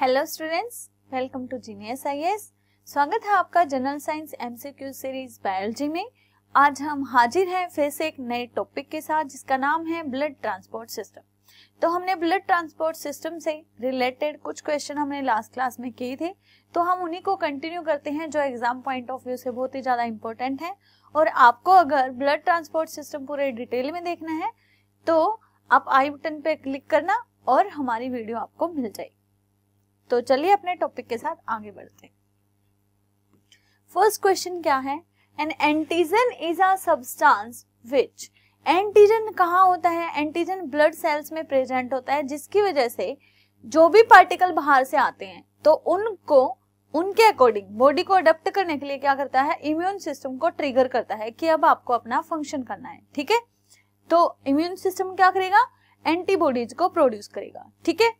Hello students welcome to genius IAS स्वागत है आपका general science MCQ series biology में आज हम हाजिर हैं फिर से एक नए टॉपिक के साथ जिसका नाम है ब्लड ट्रांसपोर्ट सिस्टम तो हमने ब्लड ट्रांसपोर्ट सिस्टम से रिलेटेड कुछ क्वेश्चन हमने लास्ट क्लास में किए थे तो हम उन्हीं को कंटिन्यू करते हैं जो एग्जाम पॉइंट ऑफ व्यू से बहुत ही ज़्यादा इंपॉर्टेंट है और आपको अगर ब्लड ट्रांसपोर्ट सिस्टम पूरे डिटेल में देखना है तो आप आई बटन पे क्लिक करना और हमारी वीडियो आपको मिल जाएगी तो चलिए अपने टॉपिक के साथ आगे बढ़ते हैं फर्स्ट क्वेश्चन क्या है an antigen is a substance which antigen कहाँ होता है एंटीजन ब्लड सेल्स में प्रेजेंट होता है जिसकी वजह से जो भी पार्टिकल बाहर से आते हैं तो उनको उनके अकॉर्डिंग बॉडी को अडप्ट करने के लिए क्या करता है इम्यून सिस्टम को ट्रिगर करता है कि अब आपको अपना फंक्शन करना है ठीक है तो इम्यून सिस्टम क्या करेगा एंटीबॉडीज को प्रोड्यूस करेगा ठीक है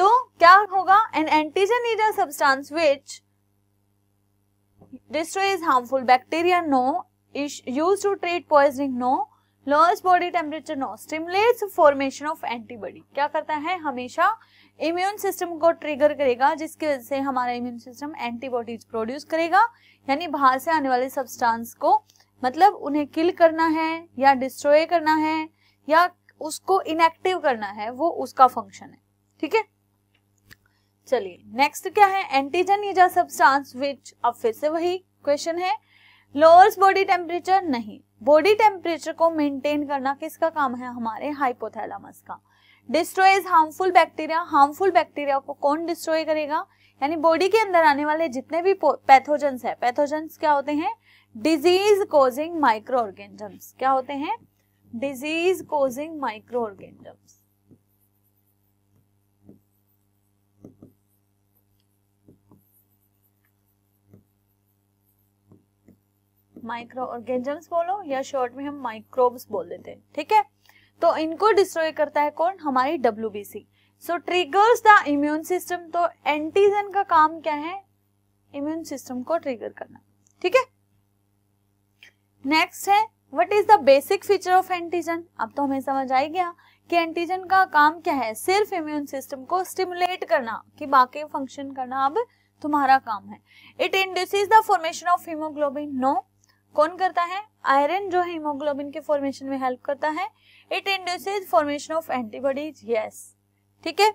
तो क्या होगा an antigen is substance which destroys harmful bacteria no is use to treat poisoning no lowers body temperature no stimulates formation of antibody क्या करता है हमेशा इम्यून सिस्टम को ट्रिगर करेगा जिसकी वजह से हमारा इम्यून सिस्टम एंटीबॉडीज प्रोड्यूस करेगा यानी बाहर से आने वाले सब्सटेंस को मतलब उन्हें किल करना है या डिस्ट्रॉय करना है या उसको इनएक्टिव करना है वो उसका फंक्शन है ठीक है चलिए नेक्स्ट क्या है एंटीजन इज अ विच अब फिर से वही क्वेश्चन है लोअर्स बॉडी टेम्परेचर नहीं बॉडी टेम्परेचर को मेंटेन करना किसका काम है हमारे हाइपोथैलामस का destroys harmful bacteria harmful bacteria को कौन डिस्ट्रॉय करेगा यानी बॉडी के अंदर आने वाले जितने भी पैथोजन है पैथोजन्स क्या होते हैं डिजीज कोजिंग माइक्रो ऑर्गेनिजम्स क्या होते हैं disease causing micro organisms micro organisms बोलो या शॉर्ट में हम माइक्रोब्स बोल देते हैं ठीक है तो इनको डिस्ट्रॉय करता है कौन हमारी W B C so triggers the immune system तो एंटीजन का काम क्या है इम्यून सिस्टम को ट्रिगर करना ठीक है नेक्स्ट है what is the basic feature of antigen अब तो हमें समझ आ गया कि एंटीजन का काम क्या है सिर्फ इम्यून सिस्टम को स्टिमुलेट करना कि बाकी फंक्शन करना अब तुम्हारा काम है it induces the formation of haemoglobin no कौन करता है आयरन जो है हीमोग्लोबिन के फॉर्मेशन में हेल्प करता है it induces formation of antibodies yes ठीक है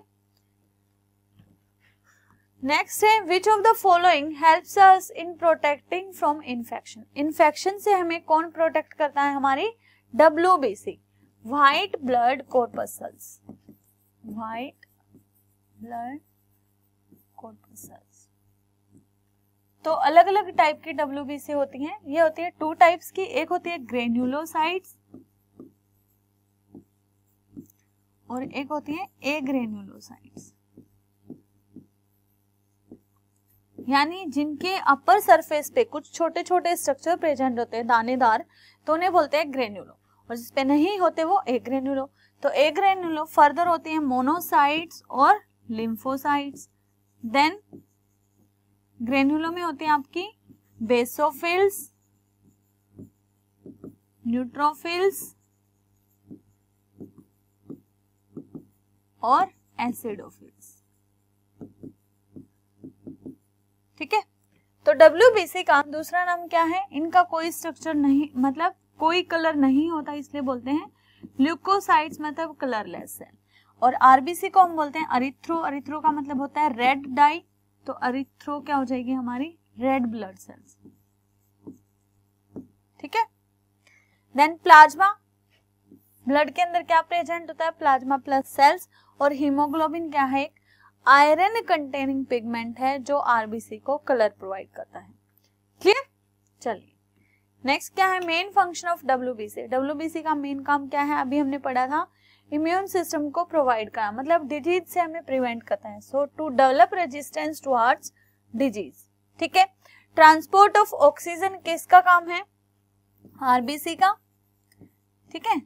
नेक्स्ट है which of the following helps us in protecting from infection infection से हमें कौन प्रोटेक्ट करता है हमारी W B C white blood corpuscles white blood corpuscles तो अलग अलग टाइप की डब्ल्यू होती हैं ये होती है टू टाइप्स की एक होती है ग्रेन्यूलोसाइट्स और एक होती है ए ग्रेन्यूलोसाइट्स यानी जिनके अपर सरफेस पे कुछ छोटे छोटे स्ट्रक्चर प्रेजेंट होते हैं दानेदार तो उन्हें बोलते हैं ग्रेन्यूलो और जिसपे नहीं होते वो ए ग्रेन्यूलो तो ए ग्रेन्यूलो फर्दर होते हैं मोनोसाइट्स और लिम्फोसाइट्स देन ग्रेन्यूलो में होते हैं आपकी बेसोफिल्स न्यूट्रोफिल्स और एसिडोफिल्स ठीक है तो डब्ल्यू का दूसरा नाम क्या है इनका कोई स्ट्रक्चर नहीं मतलब कोई कलर नहीं होता इसलिए बोलते हैं ल्यूकोसाइट्स मतलब कलरलेस है और आरबीसी को हम बोलते हैं अरिथ्रो अरिथ्रो का मतलब होता है रेड डाई तो अरिथ्रो क्या हो जाएगी हमारी रेड ब्लड सेल्स ठीक है देन प्लाज्मा ब्लड के अंदर क्या प्रेजेंट होता है प्लाज्मा प्लस सेल्स और हीमोग्लोबिन क्या है एक आयरन कंटेनिंग पिगमेंट है जो आरबीसी को कलर प्रोवाइड करता है क्लियर चलिए नेक्स्ट क्या है main function of W WBC का मेन काम क्या है अभी हमने पढ़ा था इम्यून सिस्टम को प्रोवाइड करा मतलब डिजीज से हमें प्रिवेंट करता है so to develop resistance towards disease ठीक है ट्रांसपोर्ट ऑफ ऑक्सीजन किसका काम है आरबीसी का ठीक है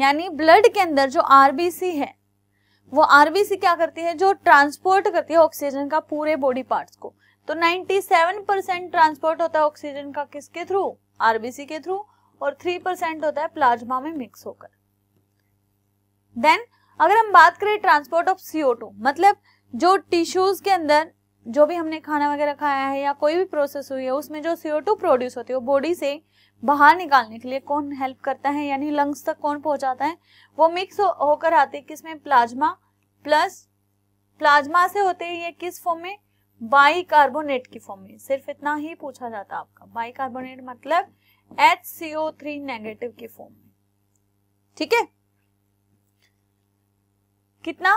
यानी ब्लड के अंदर जो आरबीसी है वो आरबीसी क्या करती है जो ट्रांसपोर्ट करती है ऑक्सीजन का पूरे बॉडी पार्ट्स को तो 97 परसेंट ट्रांसपोर्ट होता है ऑक्सीजन का किसके थ्रू आरबीसी के थ्रू और 3 परसेंट होता है प्लाज्मा में मिक्स होकर देन अगर हम बात करें ट्रांसपोर्ट ऑफ सीओ मतलब जो टिश्यूज के अंदर जो भी हमने खाना वगैरह खाया है या कोई भी प्रोसेस हुई है उसमें जो सीओ टू प्रोड्यूस होती है वो बॉडी से बाहर निकालने के लिए कौन हेल्प करता है यानी लंग्स तक कौन पहुंचाता है वो मिक्स होकर आते हैं किसमें प्लाज्मा प्लस प्लाज्मा से होते हैं ये किस फॉर्म में बाई कार्बोनेट की फॉर्म में सिर्फ इतना ही पूछा जाता है आपका बाई कार्बोनेट मतलब एच सीओ थ्री नेगेटिव की फॉर्म में ठीक है कितना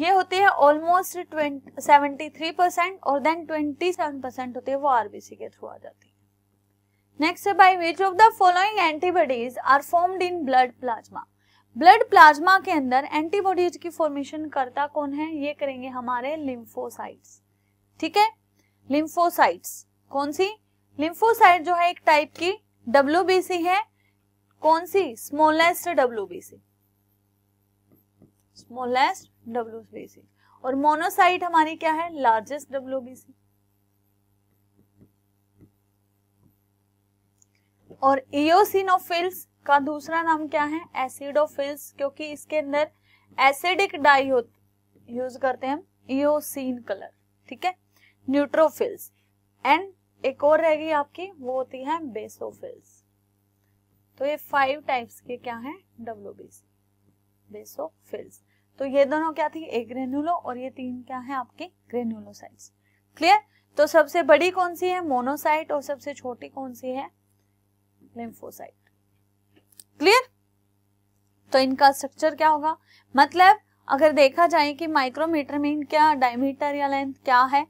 ये होती है ऑलमोस्ट सेवेंटी थ्री परसेंट और देन ट्वेंटी सेवन परसेंट होती है वो आरबीसी के थ्रू आ जाती है नेक्स्ट है by which of the following antibodies are formed in blood plasma blood plasma के अंदर एंटीबॉडीज की फॉर्मेशन करता कौन है ये करेंगे हमारे लिम्फोसाइट्स ठीक है लिम्फोसाइट्स कौन सी लिम्फोसाइट जो है एक टाइप की डब्ल्यू है कौन सी smallest W smallest W B और मोनोसाइट हमारी क्या है लार्जेस्ट डब्ल्यू और इोसिनोफिल्स का दूसरा नाम क्या है एसिडोफिल्स क्योंकि इसके अंदर एसिडिक डाई यूज करते हैं हम इोसिन कलर ठीक है न्यूट्रोफिल्स एंड एक और रहेगी आपकी वो होती है बेसोफिल्स तो ये फाइव टाइप्स के क्या है डब्ल्यू बेसोफिल्स तो ये दोनों क्या थी एक ग्रेन्यूलो और ये तीन क्या है आपके ग्रेन्यूलोसाइट क्लियर तो सबसे बड़ी कौन सी है मोनोसाइट और सबसे छोटी कौन सी है लिम्फोसाइट क्लियर तो इनका स्ट्रक्चर क्या होगा मतलब अगर देखा जाए कि माइक्रोमीटर में इनका डायमीटर या लेंथ क्या है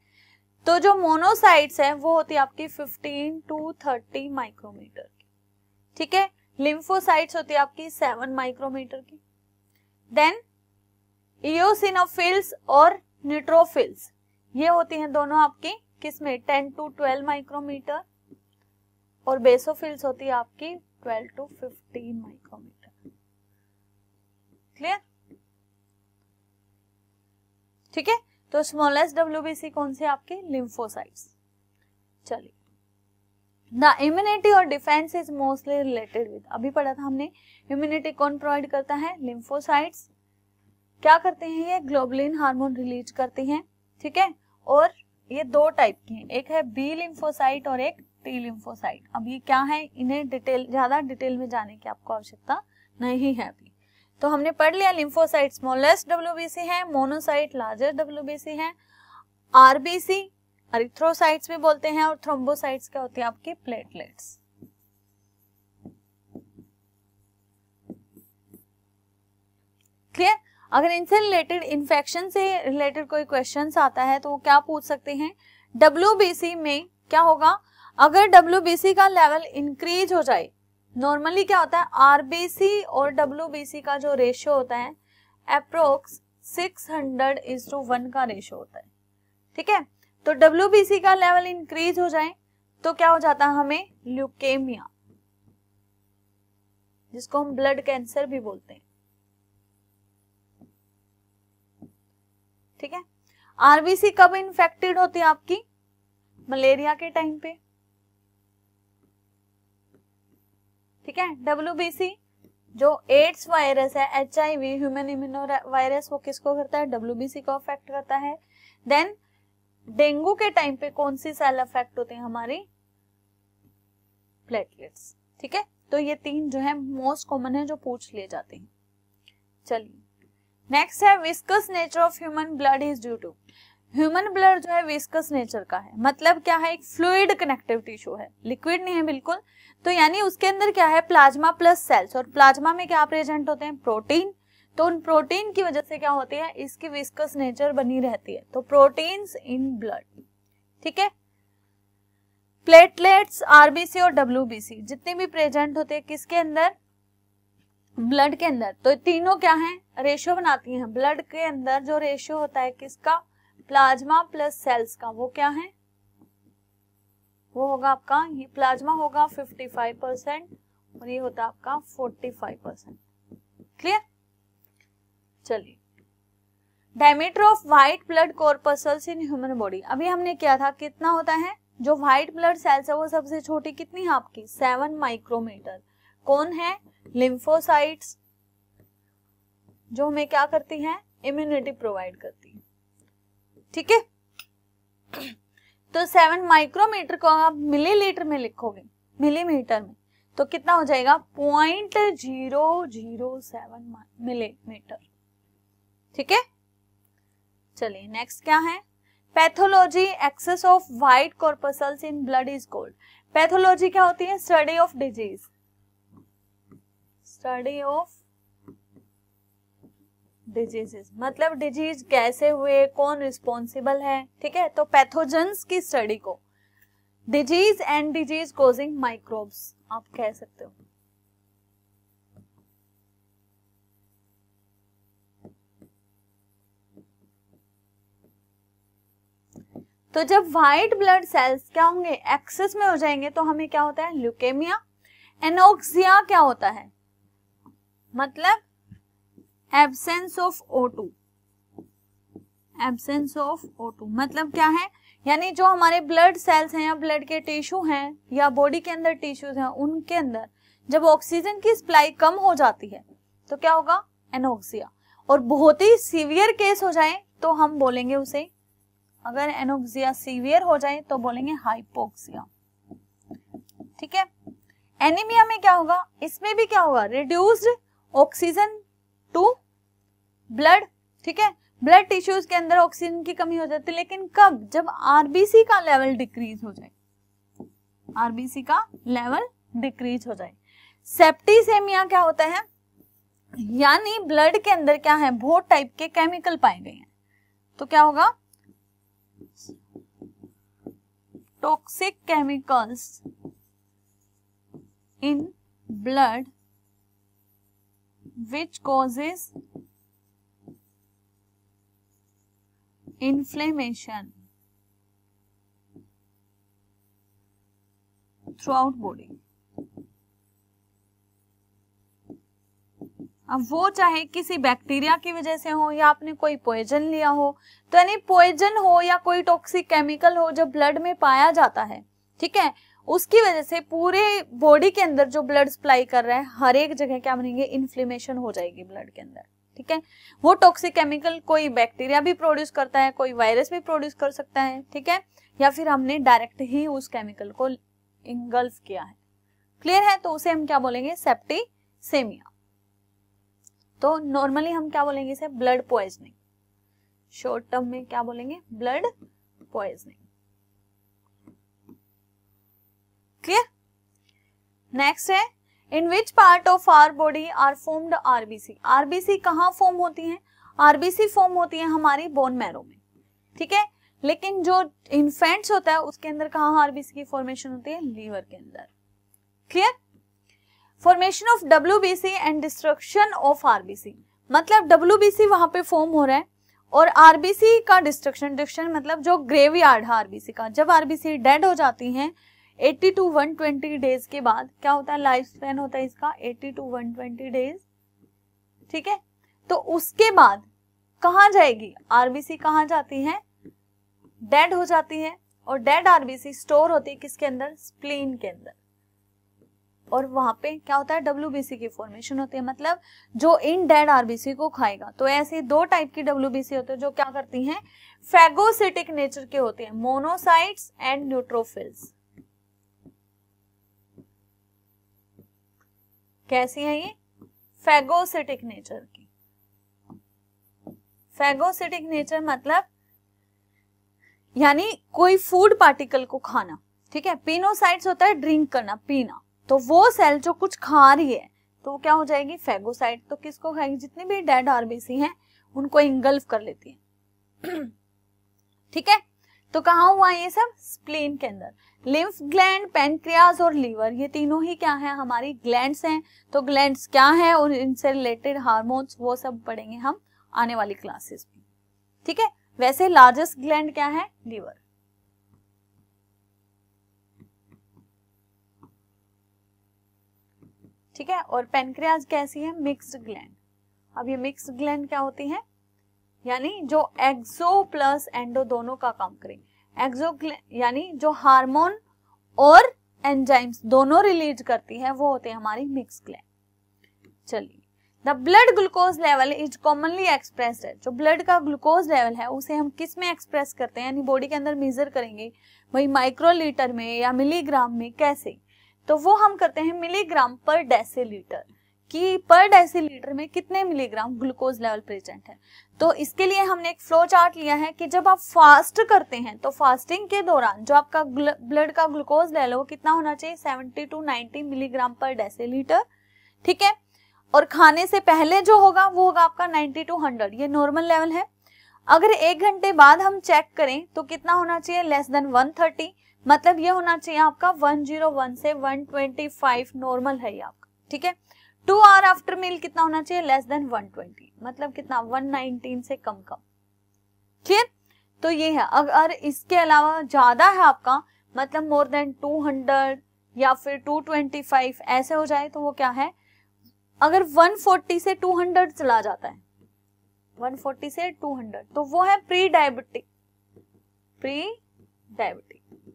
तो जो मोनोसाइट्स है वो होती है आपकी 15 टू 30 माइक्रोमीटर की ठीक है लिम्फोसाइट्स होती है आपकी 7 माइक्रोमीटर की देन इोसिनोफिल्स और न्यूट्रोफिल्स ये होती हैं दोनों आपकी किसमें टेन टू ट्वेल्व माइक्रोमीटर और बेसोफिल्स होती है आपकी twelve to fifteen micrometre clear ठीक है तो स्मॉलेस्ट डब्ल्यूबीसी कौन से आपके लिम्फोसाइट्स चलिए द इम्यूनिटी और defence is mostly related with अभी पढ़ा था हमने इम्यूनिटी कौन प्रोवाइड करता है लिम्फोसाइट्स क्या करते हैं ये ग्लोबलिन हार्मोन रिलीज करती हैं ठीक है और ये दो टाइप की हैं एक है बी लिम्फोसाइट और एक टी लिम्फोसाइट अब ये क्या है इन्हें डिटेल ज्यादा डिटेल में जाने की आपको आवश्यकता नहीं है अभी तो हमने पढ़ लिया लिम्फोसाइट स्मॉलेस्ट डब्ल्यूबीसी है मोनोसाइट लार्जेस्ट डब्ल्यूबीसी है आरबीसी अरिथ्रोसाइट्स भी बोलते हैं और थ्रोम्बोसाइट्स क्या होती है आपकी प्लेटलेट्स क्लियर अगर इनसे रिलेटेड इन्फेक्शन से रिलेटेड कोई क्वेश्चन आता है तो वो क्या पूछ सकते हैं डब्ल्यू में क्या होगा अगर डब्ल्यू का लेवल इंक्रीज हो जाए नॉर्मली क्या होता है आरबीसी और डब्ल्यू का जो रेशियो होता है approx 600 hundred is to one का रेशियो होता है ठीक है तो डब्ल्यू का लेवल इंक्रीज हो जाए तो क्या हो जाता है हमें ल्यूकेमिया जिसको हम ब्लड कैंसर भी बोलते हैं ठीक है आरबीसी कब इन्फेक्टेड होती है आपकी मलेरिया के टाइम पे ठीक है डब्ल्यू जो एड्स वायरस है H I V human immuno virus वो किसको करता है डब्ल्यू को अफेक्ट करता है देन डेंगू के टाइम पे कौन सी सेल अफेक्ट होते हैं हमारी प्लेटलेट्स ठीक है तो ये तीन जो है मोस्ट कॉमन है जो पूछ लिए जाते हैं चलिए नेक्स्ट है viscous nature of human blood is due to human blood जो है विस्कस नेचर का है मतलब क्या है एक फ्लूड कनेक्टिव टिश्यू है लिक्विड नहीं है बिल्कुल तो यानी उसके अंदर क्या है प्लाज्मा प्लस सेल्स और प्लाज्मा में क्या प्रेजेंट होते हैं प्रोटीन तो उन प्रोटीन की वजह से क्या होती है इसकी विस्कस नेचर बनी रहती है तो प्रोटीन्स इन ब्लड ठीक है प्लेटलेट्स आरबीसी और डब्ल्यूबीसी जितने भी प्रेजेंट होते हैं किसके अंदर ब्लड के अंदर तो तीनों क्या है रेशियो बनाती हैं ब्लड के अंदर जो रेशियो होता है किसका प्लाज्मा प्लस सेल्स का वो क्या है वो होगा आपका ये प्लाज्मा होगा 55 परसेंट और ये होता आपका 45 परसेंट क्लियर चलिए diameter of white blood corpuscles in human body अभी हमने क्या था कितना होता है जो व्हाइट ब्लड सेल्स है वो सबसे छोटी कितनी है आपकी सेवन माइक्रोमीटर कौन है लिम्फोसाइट्स जो हमें क्या करती हैं इम्यूनिटी प्रोवाइड करती है ठीक है तो सेवन माइक्रोमीटर को आप मिलीलीटर में लिखोगे मिलीमीटर में तो कितना हो जाएगा point zero zero seven millimetre ठीक है चलिए नेक्स्ट क्या है pathology excess of white corpuscles in blood is called pathology क्या होती है study of disease study of diseases मतलब डिजीज कैसे हुए कौन रिस्पॉन्सिबल है ठीक है तो पैथोजेंस की स्टडी को disease and disease causing microbes आप कह सकते हो तो जब व्हाइट ब्लड सेल्स क्या होंगे एक्सेस में हो जाएंगे तो हमें क्या होता है ल्यूकेमिया एनोक्सिया क्या होता है मतलब absence of two absence of two मतलब क्या है यानी जो हमारे ब्लड सेल्स हैं या ब्लड के टिश्यू हैं या बॉडी के अंदर टिश्यूज हैं उनके अंदर जब ऑक्सीजन की सप्लाई कम हो जाती है तो क्या होगा एनोक्सिया और बहुत ही सीवियर केस हो जाए तो हम बोलेंगे उसे अगर एनोक्सिया सीवियर हो जाए तो बोलेंगे हाइपोक्सिया ठीक है एनीमिया में क्या होगा इसमें भी क्या होगा रिड्यूस्ड ऑक्सीजन टू ब्लड ठीक है ब्लड टिश्यूज के अंदर ऑक्सीजन की कमी हो जाती है लेकिन कब जब आरबीसी का लेवल डिक्रीज हो जाए आरबीसी का लेवल डिक्रीज हो जाए सेप्टीसेमिया क्या होता है यानी ब्लड के अंदर क्या है बहुत टाइप के केमिकल पाए गए हैं तो क्या होगा toxic chemicals in blood which inflammation throughout body अब वो चाहे किसी बैक्टीरिया की वजह से हो या आपने कोई पॉइजन लिया हो तो यानी पॉइजन हो या कोई टॉक्सिक केमिकल हो जो ब्लड में पाया जाता है ठीक है उसकी वजह से पूरे बॉडी के अंदर जो ब्लड सप्लाई कर रहे हैं हर एक जगह क्या बनेंगे इन्फ्लेमेशन हो जाएगी ब्लड के अंदर ठीक है वो टॉक्सिक केमिकल कोई बैक्टीरिया भी प्रोड्यूस करता है कोई वायरस भी प्रोड्यूस कर सकता है ठीक है या फिर हमने डायरेक्ट ही उस केमिकल को इंगल्फ किया है क्लियर है तो उसे हम क्या बोलेंगे सेप्टी सेमिया तो नॉर्मली हम क्या बोलेंगे इसे ब्लड पॉइजनिंग शॉर्ट टर्म में क्या बोलेंगे ब्लड पॉइजनिंग क्लियर नेक्स्ट है in which part of our body are formed RBC RBC कहाँ फॉर्म होती है आरबीसी फॉर्म होती है हमारी बोन मैरो में ठीक है लेकिन जो इन्फेंट्स होता है उसके अंदर कहा आरबीसी की फॉर्मेशन होती है लीवर के अंदर clear formation of C and destruction of RBC मतलब सी वहां पे फॉर्म हो रहा है और आरबीसी का डिस्ट्रक्शन डिस्ट्रक्शन मतलब जो ग्रेवयार्ड है आरबीसी का जब आरबीसी डेड हो जाती हैं 80 टू 120 डेज के बाद क्या होता है लाइफ स्पेन होता है इसका 80 टू 120 डेज ठीक है तो उसके बाद कहा जाएगी आरबीसी कहा जाती है डेड हो जाती है और डेड आरबीसी स्टोर होती है किसके अंदर स्प्लीन के अंदर और वहां पे क्या होता है डब्ल्यूबीसी की फॉर्मेशन होती है मतलब जो इन डेड आरबीसी को खाएगा तो ऐसे दो टाइप की डब्ल्यूबीसी होते हैं जो क्या करती हैं फेगोसिटिक नेचर के होते हैं मोनोसाइट्स एंड न्यूट्रोफिल्स कैसी है ये फेगोसिटिक नेचर की फेगोसिटिक नेचर मतलब यानी कोई फूड पार्टिकल को खाना ठीक है पीनोसाइट्स होता है ड्रिंक करना पीना तो वो सेल जो कुछ खा रही है तो क्या हो जाएगी फेगोसाइट तो किसको खाएगी जितनी भी डेड आरबीसी हैं उनको इंगल्फ कर लेती है ठीक है तो कहा हुआ ये सब स्प्लीन के अंदर लिम्फ ग्लैंड पेनक्रियाज और लीवर ये तीनों ही क्या है हमारी ग्लैंड्स हैं तो ग्लैंड्स क्या है और इनसे रिलेटेड हार्मोन्स वो सब पढ़ेंगे हम आने वाली क्लासेस में ठीक है वैसे लार्जेस्ट ग्लैंड क्या है लीवर ठीक है और पेनक्रियाज कैसी है मिक्स्ड ग्लैंड अब ये मिक्स्ड ग्लैंड क्या होती है यानी जो एक्सो प्लस एंडो दोनों का काम करें एक्सो यानी जो हार्मोन और एंजाइम्स दोनों रिलीज करती है वो होते हैं हमारी मिक्स ग्लैंड चलिए the blood glucose level is commonly express है जो ब्लड का ग्लूकोज लेवल है उसे हम किस में एक्सप्रेस करते हैं यानी बॉडी के अंदर मेजर करेंगे भाई माइक्रोलीटर में या मिलीग्राम में कैसे तो वो हम करते हैं मिलीग्राम पर डेसीलीटर कि पर लीटर में कितने मिलीग्राम ग्लूकोज लेवल प्रेजेंट है तो इसके लिए हमने एक फ्लो चार्ट लिया है कि जब आप फास्ट करते हैं तो फास्टिंग के दौरान जो आपका ब्लड का ग्लूकोज लेवल वो कितना होना चाहिए 70 टू 90 मिलीग्राम पर डेसी ठीक है और खाने से पहले जो होगा वो होगा आपका नाइनटी टू हंड्रेड ये नॉर्मल लेवल है अगर एक घंटे बाद हम चेक करें तो कितना होना चाहिए लेस देन थर्टी मतलब ये होना चाहिए आपका 101 से 125 नॉर्मल है ये आपका ठीक है टू आवर आफ्टर मील कितना होना चाहिए लेस देन 120 मतलब कितना 119 से कम कम ठीक तो ये है अगर इसके अलावा ज्यादा है आपका मतलब मोर देन 200 या फिर 225 ऐसे हो जाए तो वो क्या है अगर 140 से 200 चला जाता है 140 से 200 तो वो है pre diabetic pre diabetic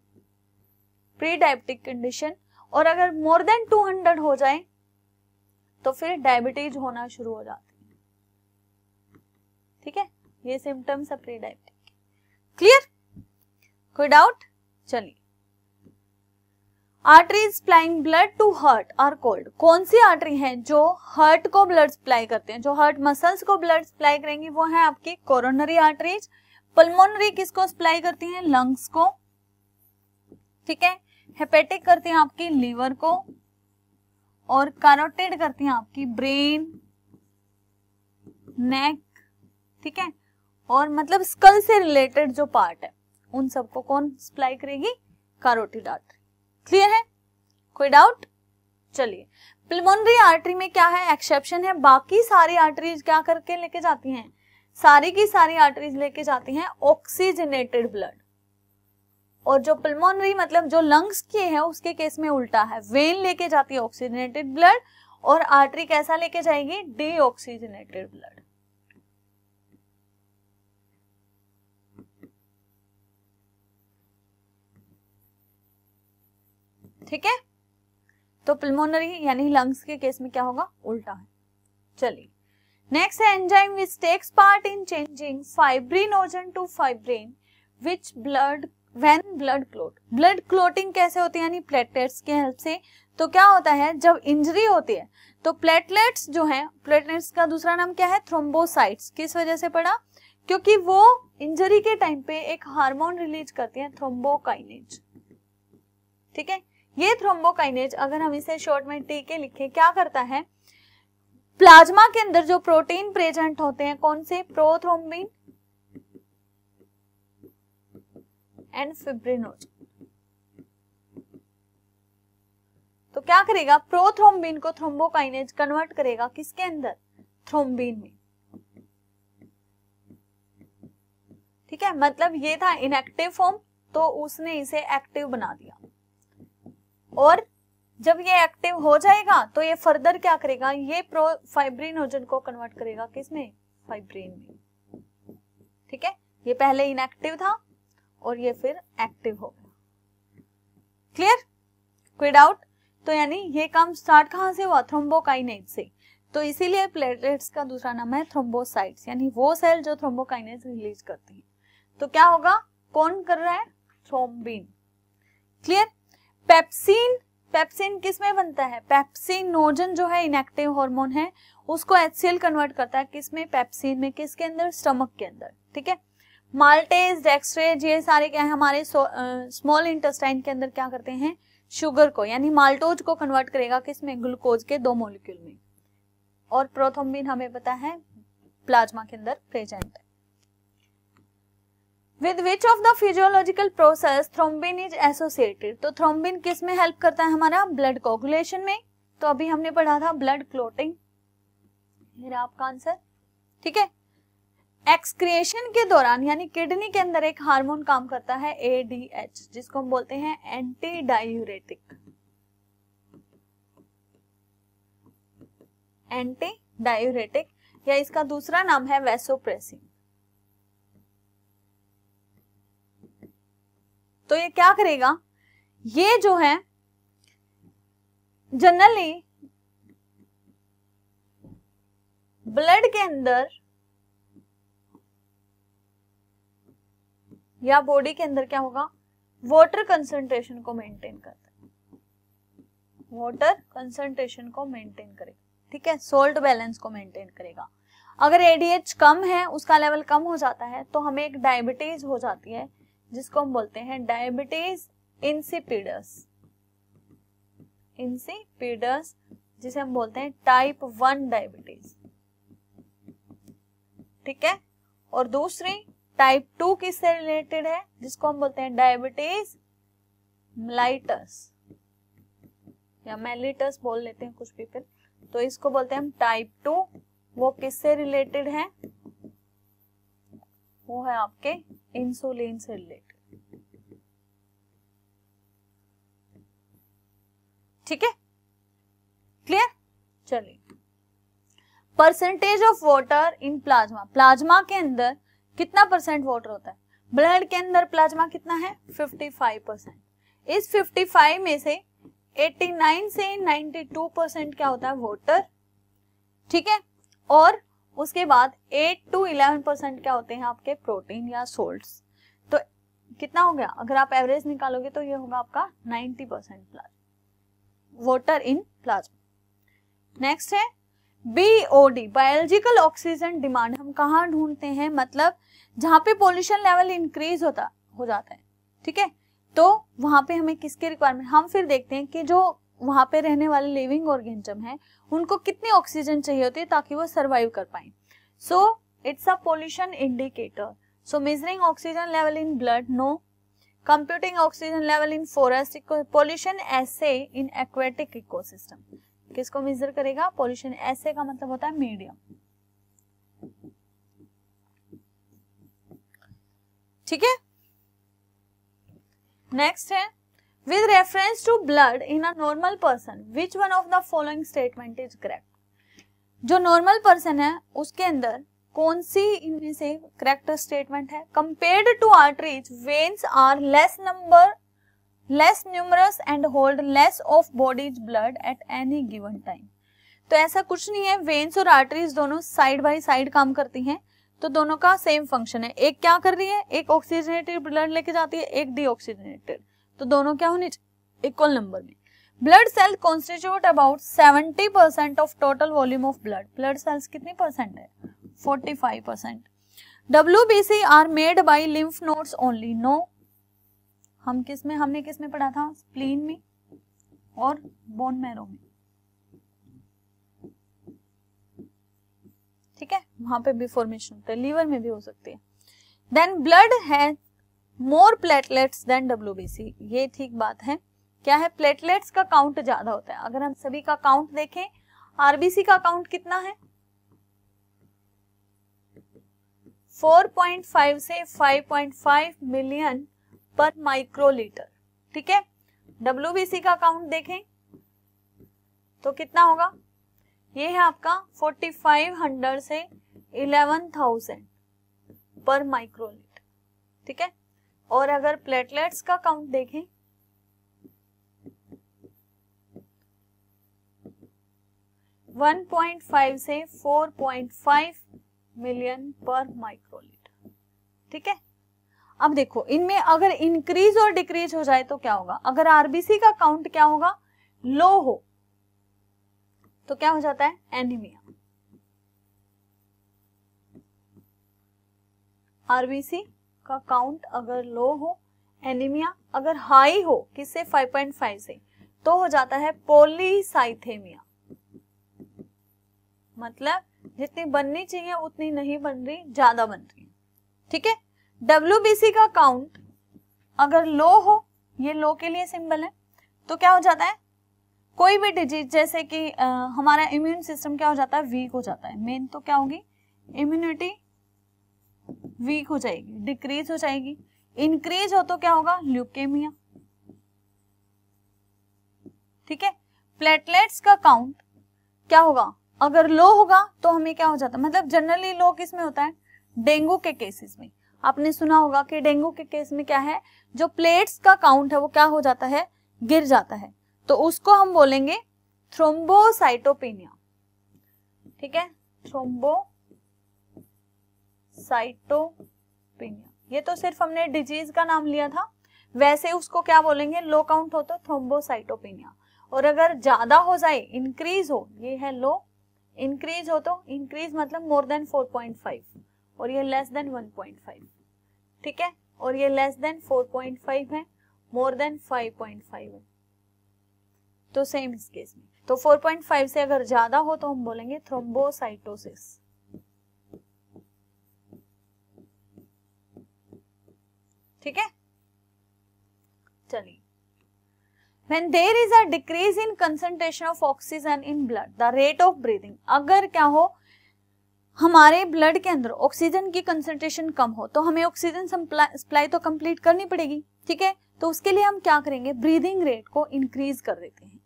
pre diabetic condition और अगर मोर देन 200 हो जाए तो फिर डायबिटीज होना शुरू हो जाती है ठीक है ये सिम्टम्स है प्री डायबिटीज क्लियर कोई डाउट चलिए artery supplying blood to heart are called कौन सी आर्टरी है जो हर्ट को ब्लड सप्लाई करते हैं जो हर्ट मसल्स को ब्लड सप्लाई करेंगी वो है आपकी कोरोनरी आर्टरीज पल्मोनरी किसको सप्लाई करती है लंग्स को ठीक है हेपेटिक करती है आपकी लीवर को और कैरोटेड करती हैं आपकी ब्रेन नेक ठीक है और मतलब स्कल से रिलेटेड जो पार्ट है उन सबको कौन सप्लाई करेगी कारोटिड आर्टरी क्लियर है कोई डाउट चलिए प्लमोनरी आर्टरी में क्या है एक्सेप्शन है बाकी सारी आर्टरीज क्या करके लेके जाती हैं सारी की सारी आर्टरीज लेके जाती हैं ऑक्सीजनेटेड ब्लड और जो पल्मोनरी मतलब जो लंग्स के हैं उसके केस में उल्टा है वेन लेके जाती है ऑक्सीजनेटेड ब्लड और आर्टरी कैसा लेके जाएगी डीऑक्सीजनेटेड ब्लड ठीक है तो पिल्मोनरी यानी लंग्स के केस में क्या होगा उल्टा है चलिए नेक्स्ट है enzyme which takes part in changing fibrinogen to fibrin which blood when blood clot blood clotting कैसे होती है यानी प्लेटलेट्स के हेल्प से तो क्या होता है जब इंजरी होती है तो प्लेटलेट्स जो है प्लेटलेट्स का दूसरा नाम क्या है थ्रोम्बोसाइट्स किस वजह से पड़ा क्योंकि वो इंजरी के टाइम पे एक हार्मोन रिलीज करती है थ्रोम्बोकाइनेज ठीक है ये थ्रोम्बोकाइनेज अगर हम इसे शॉर्ट में टी के लिखे क्या करता है प्लाज्मा के अंदर जो प्रोटीन प्रेजेंट होते हैं कौन से प्रोथ्रोम्बिन एंड फिब्रिनोड तो क्या करेगा प्रोथ्रोम्बिन को थ्रोम्बोकाइनेज कन्वर्ट करेगा किसके अंदर थ्रोम्बिन में ठीक है मतलब ये था इनएक्टिव फॉर्म तो उसने इसे एक्टिव बना दिया और जब ये एक्टिव हो जाएगा तो ये फर्दर क्या करेगा ये प्रो फाइब्रिनोजन को कन्वर्ट करेगा किसमें फाइब्रिन में ठीक है ये पहले इनएक्टिव था और ये फिर एक्टिव हो गया क्लियर कोई डाउट तो यानी ये काम स्टार्ट कहाँ से हुआ थ्रोम्बोकाइनेट से तो इसीलिए प्लेटलेट्स का दूसरा नाम है थ्रोम्बोसाइट्स यानी वो सेल जो थ्रोम्बोकाइनेट रिलीज करती है तो क्या होगा कौन कर रहा है थ्रोम्बिन क्लियर पेप्सिन पेप्सिन किस में बनता है पेप्सिनोजन जो है इनएक्टिव हार्मोन है उसको एचसीएल कन्वर्ट करता है किस में पेप्सिन में किसके अंदर स्टमक के अंदर ठीक है माल्टेज डेक्सट्रेज ये सारे क्या है हमारे स्मॉल इंटेस्टाइन के अंदर क्या करते हैं शुगर को यानी माल्टोज को कन्वर्ट करेगा किस में ग्लूकोज के दो मोलिक्यूल में और प्रोथोम्बिन हमें पता है प्लाज्मा के अंदर present with which of the physiological process thrombin is associated तो थ्रोम्बिन किस में हेल्प करता है हमारा ब्लड कोगुलेशन में तो अभी हमने पढ़ा था ब्लड क्लोटिंग मेरा आपका आंसर ठीक है एक्सक्रिएशन के दौरान यानी किडनी के अंदर एक हार्मोन काम करता है एडीएच जिसको हम बोलते हैं एंटी डायूरेटिक एंटी डायूरेटिक या इसका दूसरा नाम है वेसोप्रेसिन तो ये क्या करेगा ये जो है जनरली ब्लड के अंदर या बॉडी के अंदर क्या होगा वाटर कंसंट्रेशन को मेंटेन करता है वाटर कंसंट्रेशन को मेंटेन करेगा ठीक है सोल्ट बैलेंस को मेंटेन करेगा अगर एडीएच कम है उसका लेवल कम हो जाता है तो हमें एक डायबिटीज हो जाती है जिसको हम बोलते हैं डायबिटीज इंसिपिडस इंसिपिडस जिसे हम बोलते हैं टाइप वन डायबिटीज ठीक है और दूसरी टाइप टू किससे रिलेटेड है जिसको हम बोलते हैं डायबिटीज मलाइटस या मेलिटस बोल लेते हैं कुछ पीपल तो इसको बोलते हैं हम टाइप टू वो किससे रिलेटेड है वो है आपके इंसुलिन से रिलेटेड ठीक है क्लियर चलिए percentage of water in plasma plasma के अंदर कितना परसेंट वाटर होता है ब्लड के अंदर प्लाज्मा कितना है 55 परसेंट इस 55 में से 89 से 92 परसेंट क्या होता है वाटर ठीक है और उसके बाद 8 टू 11 परसेंट क्या होते हैं आपके प्रोटीन या सोल्ट तो कितना हो गया अगर आप एवरेज निकालोगे तो ये होगा आपका 90 percent plasma water in plasma next है बीओडी बायोलॉजिकल ऑक्सीजन डिमांड हम कहा ढूंढते हैं मतलब जहां पे पोल्यूशन लेवल इंक्रीज होता हो जाता है ठीक है तो वहां पे हमें किसके रिक्वायरमेंट हम फिर देखते हैं कि जो वहां पे रहने वाले लिविंग ऑर्गेनिज्म है उनको कितनी ऑक्सीजन चाहिए होती है ताकि वो सर्वाइव कर पाए so it's a pollution indicator so measuring oxygen level in blood no computing oxygen level in forest pollution ऐसे इन एक्वेटिक इकोसिस्टम किसको मेजर करेगा पोल्यूशन ऐसे का मतलब होता है मीडियम ठीक है नेक्स्ट है with reference to blood in a normal person which one of the following statement is correct जो नॉर्मल पर्सन है उसके अंदर कौन सी इनमें से करेक्ट स्टेटमेंट है compared to arteries veins are less number less numerous and hold less of body's blood at any given time तो ऐसा कुछ नहीं है वेन्स और आर्टरीज दोनों साइड बाय साइड काम करती हैं तो दोनों का सेम फंक्शन है एक क्या कर रही है एक ऑक्सीजनेटेड ब्लड लेके जाती है एक डीऑक्सीजनेटेड तो दोनों क्या होने इक्वल नंबर में blood cell constitute about seventy percent of total volume of blood blood cells कितनी परसेंट है forty five percent W B C are made by lymph nodes only no हम किस में हमने किस में पढ़ा था स्प्लीन में और बोन मैरो में ठीक है वहां पे भी फॉर्मेशन होता है लीवर में भी हो सकती है देन ब्लड है मोर प्लेटलेट्स देन डब्ल्यू ये ठीक बात है क्या है प्लेटलेट्स का काउंट ज्यादा होता है अगर हम सभी का काउंट देखें आरबीसी का काउंट कितना है 4.5 से 5.5 मिलियन पर माइक्रोलीटर ठीक है डब्ल्यू का काउंट देखें तो कितना होगा ये है आपका 4500 से 11000 पर माइक्रोलीटर ठीक है और अगर प्लेटलेट्स का काउंट देखें वन पॉइंट फाइव से four point five million per microlitre ठीक है अब देखो इनमें अगर इंक्रीज और डिक्रीज हो जाए तो क्या होगा अगर आरबीसी का काउंट क्या होगा लो हो तो क्या हो जाता है एनीमिया आरबीसी का काउंट अगर लो हो एनीमिया अगर हाई हो किससे 5.5 से तो हो जाता है पोलीसाइथेमिया मतलब जितनी बननी चाहिए उतनी नहीं बन रही ज्यादा बन रही ठीक है डब्ल्यू का काउंट अगर लो हो ये लो के लिए सिंबल है तो क्या हो जाता है कोई भी डिजीज जैसे कि आ, हमारा इम्यून सिस्टम क्या हो जाता है वीक हो जाता है मेन तो क्या होगी इम्यूनिटी वीक हो जाएगी डिक्रीज हो जाएगी इंक्रीज हो तो क्या होगा ल्यूकेमिया ठीक है प्लेटलेट्स का काउंट क्या होगा अगर लो होगा तो हमें क्या हो जाता है मतलब जनरली लो किस में होता है डेंगू के केसेस में आपने सुना होगा कि डेंगू के केस में क्या है जो प्लेट्स का काउंट है वो क्या हो जाता है गिर जाता है तो उसको हम बोलेंगे थ्रोम्बोसाइटोपेनिया ठीक है थ्रोम्बोसाइटोपेनिया ये तो सिर्फ हमने डिजीज का नाम लिया था वैसे उसको क्या बोलेंगे लो काउंट हो तो थ्रोम्बोसाइटोपेनिया और अगर ज्यादा हो जाए इंक्रीज हो ये है लो इंक्रीज हो तो इंक्रीज मतलब मोर देन 4.5 और ये लेस देन 1.5 ठीक है और ये लेस देन 4.5 है मोर देन 5.5 है तो सेम इस केस में तो 4.5 से अगर ज्यादा हो तो हम बोलेंगे थ्रोम्बोसाइटोसिस ठीक है चलिए when there is a decrease in concentration of oxygen in blood the rate of breathing अगर क्या हो हमारे ब्लड के अंदर ऑक्सीजन की कंसेंट्रेशन कम हो तो हमें ऑक्सीजन सप्लाई तो कंप्लीट करनी पड़ेगी ठीक है तो उसके लिए हम क्या करेंगे ब्रीदिंग रेट को इंक्रीज कर देते हैं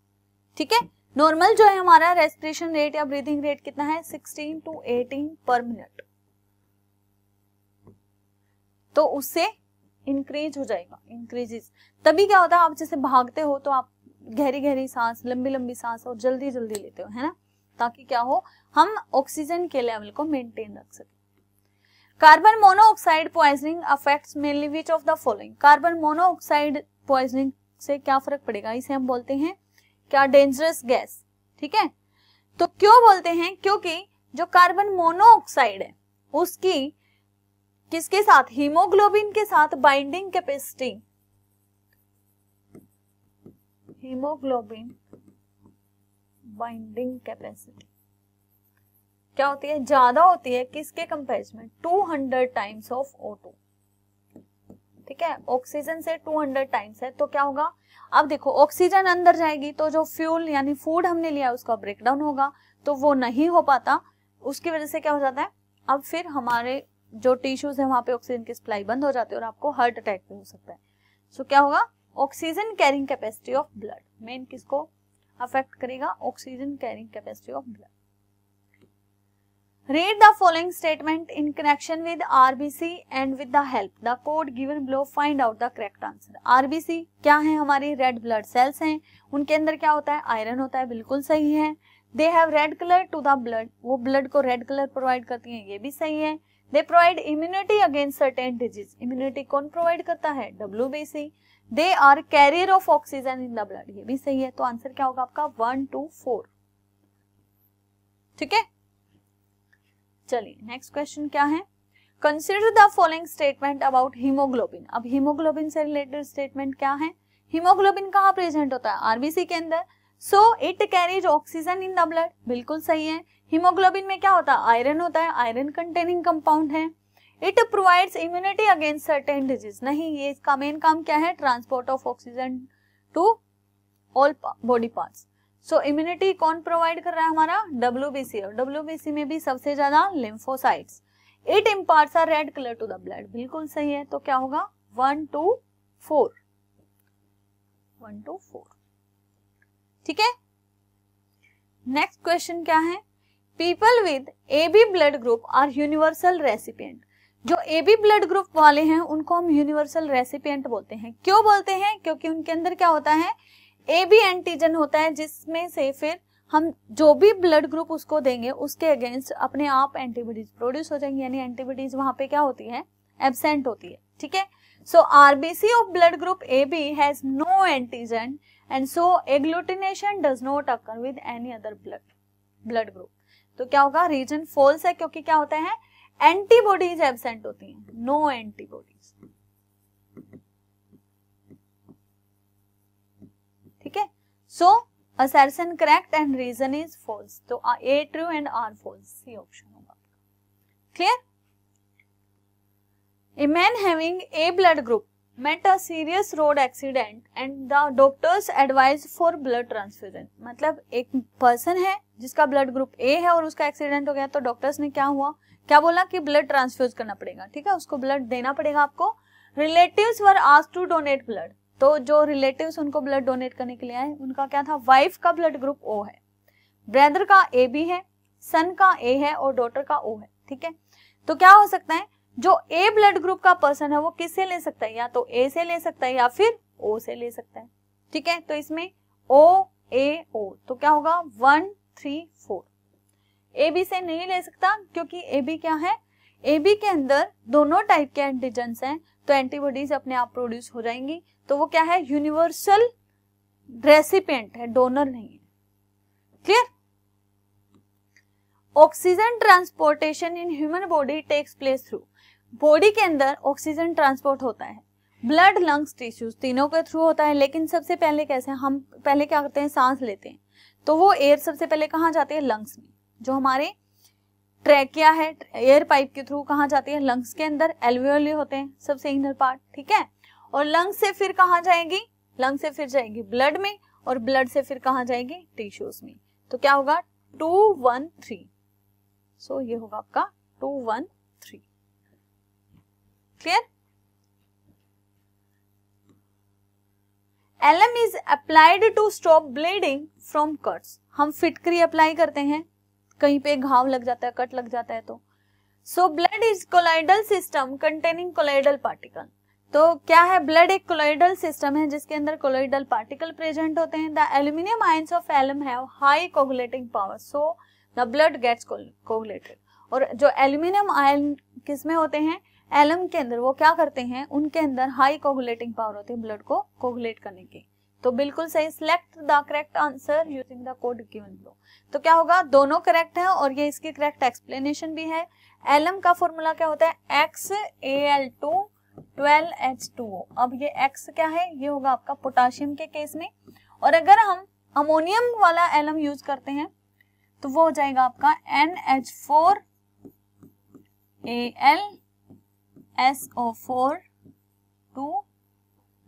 ठीक है नॉर्मल जो है हमारा रेस्पिरेशन रेट या ब्रीदिंग रेट कितना है 16 टू 18 पर मिनट तो उससे इंक्रीज हो जाएगा इंक्रीजेस तभी क्या होता है आप जैसे भागते हो तो आप गहरी गहरी सांस लंबी लंबी सांस और जल्दी जल्दी लेते हो है ना ताकि क्या हो हम ऑक्सीजन के लेवल को मेंटेन रख सके carbon monoxide poisoning affects mainly which of the following carbon monoxide poisoning से क्या फर्क पड़ेगा इसे हम बोलते हैं क्या डेंजरस गैस ठीक है तो क्यों बोलते हैं क्योंकि जो कार्बन मोनोऑक्साइड है उसकी किसके साथ हीमोग्लोबिन के साथ binding capacity haemoglobin binding capacity क्या होती है ज्यादा होती है किसके कंपेरिजन में 200 टाइम्स ऑफ ओटो ठीक है ऑक्सीजन से 200 टाइम्स है तो क्या होगा अब देखो ऑक्सीजन अंदर जाएगी तो जो फ्यूल यानी फूड हमने लिया उसका ब्रेकडाउन होगा तो वो नहीं हो पाता उसकी वजह से क्या हो जाता है अब फिर हमारे जो टिश्यूज है वहां पे ऑक्सीजन की सप्लाई बंद हो जाती है और आपको हार्ट अटैक भी हो सकता है सो क्या होगा oxygen carrying capacity of blood main किसको अफेक्ट करेगा oxygen carrying capacity of blood Read the following statement in connection with RBC and with the help. The code given below find out the correct answer. RBC क्या है हमारी red blood cells हैं उनके अंदर क्या होता है आयरन होता है बिल्कुल सही है they have red colour to the blood वो ब्लड को रेड कलर प्रोवाइड करती हैं ये भी सही है they provide immunity against certain disease immunity कौन प्रोवाइड करता है W B C they are carrier of oxygen in the blood ये भी सही है तो आंसर क्या होगा आपका वन टू फोर ठीक है चलिए नेक्स्ट क्वेश्चन क्या है consider the following statement about haemoglobin अब हीमोग्लोबिन से रिलेटेड स्टेटमेंट क्या है हीमोग्लोबिन कहाँ प्रेजेंट होता है आरबीसी के अंदर so it carries oxygen in the blood बिल्कुल सही है हीमोग्लोबिन में क्या होता है आयरन होता है आयरन कंटेनिंग कंपाउंड है it provides immunity against certain disease नहीं ये इसका मेन काम क्या है transport of oxygen to all body parts so so, immunity कौन प्रोवाइड कर रहा है हमारा डब्ल्यू बी और डब्ल्यू बी सी में भी सबसे ज्यादा lymphocytes it impart are red colour to the blood बिल्कुल सही है तो क्या होगा one two four one two four ठीक है नेक्स्ट क्वेश्चन क्या है people with AB blood group are universal recipient जो एबी ब्लड ग्रुप वाले हैं उनको हम यूनिवर्सल रेसिपिएंट बोलते हैं क्यों बोलते हैं क्योंकि उनके अंदर क्या होता है ए बी एंटीजन होता है जिसमें से फिर हम जो भी ब्लड ग्रुप उसको देंगे उसके अगेंस्ट अपने आप एंटीबॉडीज प्रोड्यूस हो जाएंगी यानी एंटीबॉडीज वहां पे क्या होती है एबसेंट होती है ठीक है so RBC of blood group A B has no antigen and so agglutination does not occur with any other blood blood group तो क्या होगा रीजन फॉल्स है क्योंकि क्या होता है एंटीबॉडीज एबसेंट होती है no antibodies so assertion correct and reason is false तो A true and R false ये ऑप्शन होगा clear a man having A blood group met a serious road accident and the doctors advise for blood transfusion मतलब एक person है जिसका blood group ए है और उसका एक्सीडेंट हो गया तो डॉक्टर्स ने क्या हुआ क्या बोला कि ब्लड ट्रांसफ्यूज करना पड़ेगा ठीक है उसको ब्लड देना पड़ेगा आपको रिलेटिव्स वर आज टू डोनेट ब्लड तो जो रिलेटिव्स उनको ब्लड डोनेट करने के लिए आए उनका क्या था वाइफ का ब्लड ग्रुप ओ है ब्रदर का ए बी है सन का ए है और डॉटर का ओ है ठीक है तो क्या हो सकता है जो ए ब्लड ग्रुप का पर्सन है वो किससे ले सकता है या तो ए से ले सकता है या फिर ओ से ले सकता है ठीक है तो इसमें ओ ए ओ तो क्या होगा one three four A B से नहीं ले सकता क्योंकि ए बी क्या है ए बी के अंदर दोनों टाइप के एंटीजन हैं तो एंटीबॉडीज अपने आप प्रोड्यूस हो जाएंगी तो वो क्या है यूनिवर्सल रेसिपेंट है डोनर नहीं है clear oxygen transportation in human body takes place through body के अंदर ऑक्सीजन ट्रांसपोर्ट होता है ब्लड लंग्स टिश्यूज तीनों के थ्रू होता है लेकिन सबसे पहले कैसे हम पहले क्या करते हैं सांस लेते हैं तो वो एयर सबसे पहले कहाँ जाती है लंग्स में जो हमारे ट्रैकिया है एयर पाइप के थ्रू कहाँ जाती है लंग्स के अंदर एलवियोली होते हैं सबसे इनर पार्ट ठीक है और लंग से फिर कहा जाएगी लंग से फिर जाएगी ब्लड में और ब्लड से फिर कहा जाएगी टिश्यूज में तो क्या होगा टू वन थ्री सो ये होगा आपका two one three clear M is applied to stop bleeding from cuts हम फिटकरी अप्लाई करते हैं कहीं पे घाव लग जाता है कट लग जाता है तो so blood is colloidal system containing colloidal particle तो क्या है ब्लड एक कोलोइडल सिस्टम है जिसके अंदर कोलोइडल पार्टिकल प्रेजेंट होते हैं the aluminium ions of alum have high coagulating power so the blood gets coagulated और जो एल्यूमिनियम आयन किसमें होते हैं एलम के अंदर वो क्या करते हैं उनके अंदर हाई कोगुलेटिंग पावर होती है ब्लड को कोगुलेट करने की तो बिल्कुल सही select the correct answer using the code given below तो क्या होगा दोनों करेक्ट है और ये इसकी करेक्ट एक्सप्लेनेशन भी है एलम का फॉर्मूला क्या होता है X A L two 12H2O H two अब ये एक्स क्या है ये होगा आपका पोटाशियम के केस में और अगर हम अमोनियम वाला एलम यूज करते हैं तो वो हो जाएगा आपका NH4AlSO4 2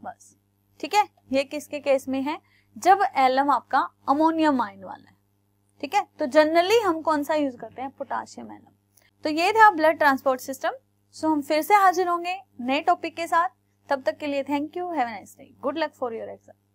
बस ठीक है ये किसके केस में है जब एलम आपका अमोनियम आयन वाला है ठीक है तो जनरली हम कौन सा यूज करते हैं पोटाशियम एलम तो ये था ब्लड ट्रांसपोर्ट सिस्टम सो हम फिर से हाजिर होंगे नए टॉपिक के साथ तब तक के लिए thank you have nice day good luck for your exam